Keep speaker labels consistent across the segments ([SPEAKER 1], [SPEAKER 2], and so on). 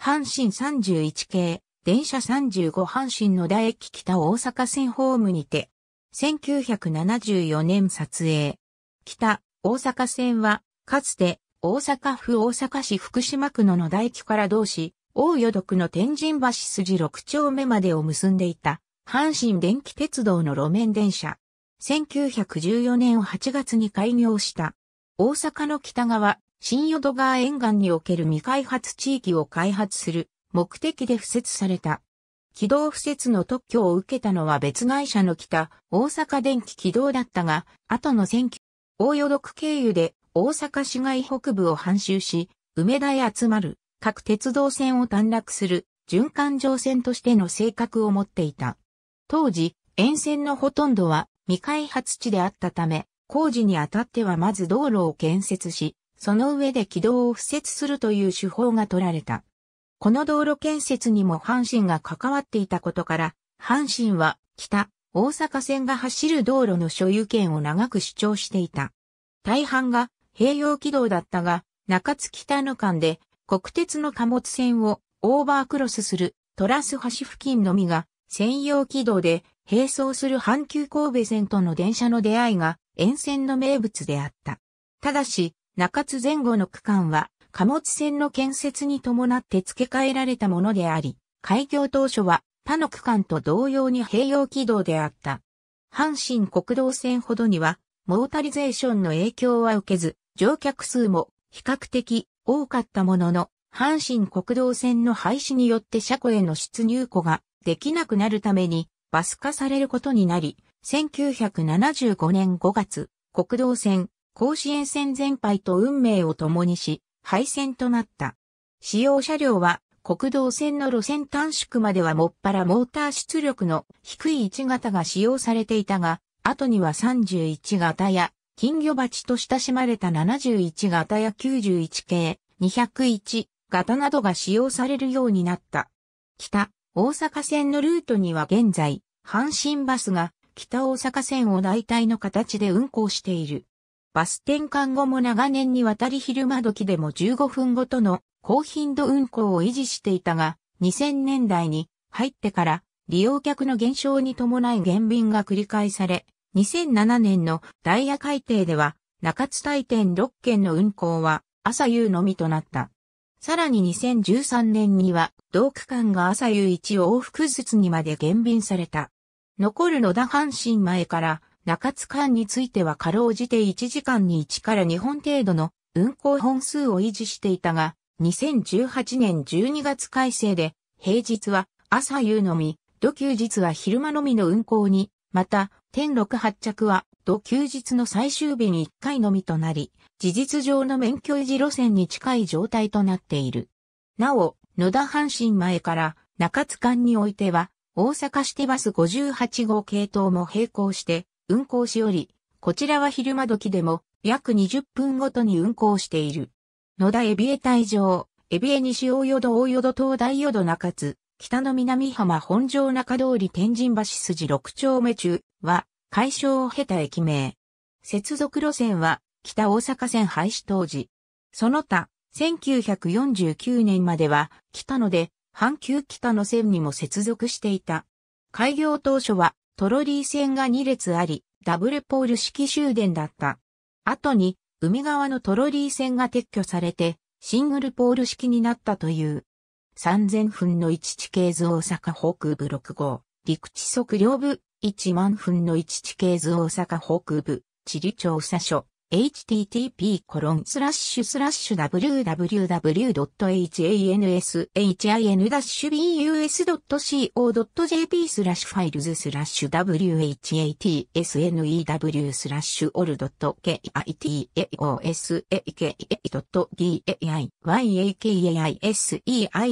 [SPEAKER 1] 阪神31系、電車35阪神野田駅北大阪線ホームにて、1974年撮影。北大阪線は、かつて大阪府大阪市福島区の野田駅から同市、大淀区の天神橋筋6丁目までを結んでいた、阪神電気鉄道の路面電車。1914年8月に開業した。大阪の北側新淀川沿岸における未開発地域を開発する目的で付設された。軌道付設の特許を受けたのは別会社の北大阪電気軌道だったが、後の選挙、大淀区経由で大阪市街北部を半周し、梅田へ集まる各鉄道線を短絡する循環乗線としての性格を持っていた。当時、沿線のほとんどは未開発地であったため、工事にあたってはまず道路を建設し、その上で軌道を敷設するという手法が取られた。この道路建設にも阪神が関わっていたことから、阪神は北、大阪線が走る道路の所有権を長く主張していた。大半が併用軌道だったが、中津北の間で国鉄の貨物線をオーバークロスするトラス橋付近のみが専用軌道で並走する阪急神戸線との電車の出会いが沿線の名物であった。ただし、中津前後の区間は貨物船の建設に伴って付け替えられたものであり、開業当初は他の区間と同様に併用軌道であった。阪神国道線ほどには、モータリゼーションの影響は受けず、乗客数も比較的多かったものの、阪神国道線の廃止によって車庫への出入庫ができなくなるためにバス化されることになり、1975年5月、国道線甲子園戦全敗と運命を共にし、敗戦となった。使用車両は国道線の路線短縮まではもっぱらモーター出力の低い1型が使用されていたが、後には31型や金魚鉢と親しまれた71型や91系、201型などが使用されるようになった。北、大阪線のルートには現在、阪神バスが北大阪線を代替の形で運行している。バス転換後も長年にわたり昼間時でも15分ごとの高頻度運行を維持していたが、2000年代に入ってから利用客の減少に伴い減便が繰り返され、2007年のダイヤ改定では中津大店6件の運行は朝夕のみとなった。さらに2013年には同区間が朝夕1往復ずつにまで減便された。残る野田阪神前から中津間についてはかろうじて1時間に1から2本程度の運行本数を維持していたが、2018年12月改正で、平日は朝夕のみ、土休日は昼間のみの運行に、また、天六発着は土休日の最終日に1回のみとなり、事実上の免許維持路線に近い状態となっている。なお、野田阪神前から中津間においては、大阪市ィバス58号系統も並行して、運行しおり、こちらは昼間時でも約20分ごとに運行している。野田エビエ隊場、エビエ西大淀大淀東大淀中津、北の南浜本城中通り天神橋筋6丁目中は、解消を経た駅名。接続路線は、北大阪線廃止当時。その他、1949年までは、北野で、阪急北野線にも接続していた。開業当初は、トロリー線が2列あり、ダブルポール式終電だった。後に、海側のトロリー線が撤去されて、シングルポール式になったという。3000分の1地形図大阪北部6号、陸地測量部、1万分の1地形図大阪北部、地理調査所。http://www.hanshin-bus.co.jp f i l e s ファイルズ whatsnew ス a l l k i t o s a k d a i y a k a i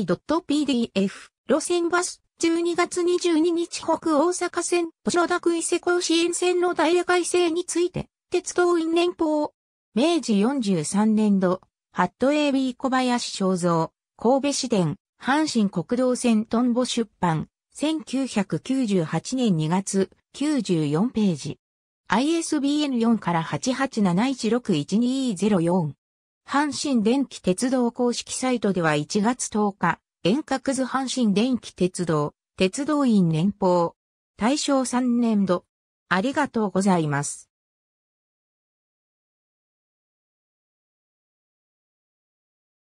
[SPEAKER 1] p d f 路線バス12月22日北大阪線、豊田区伊勢甲子園線のダイヤ改正について鉄道院連邦。明治43年度、ハット AB 小林正造、神戸市電、阪神国道線トンボ出版、1998年2月、94ページ。ISBN4 から8871612204。阪神電気鉄道公式サイトでは1月10日、遠隔図阪神電気鉄道、鉄道院連邦。大正3年度。ありがとうございます。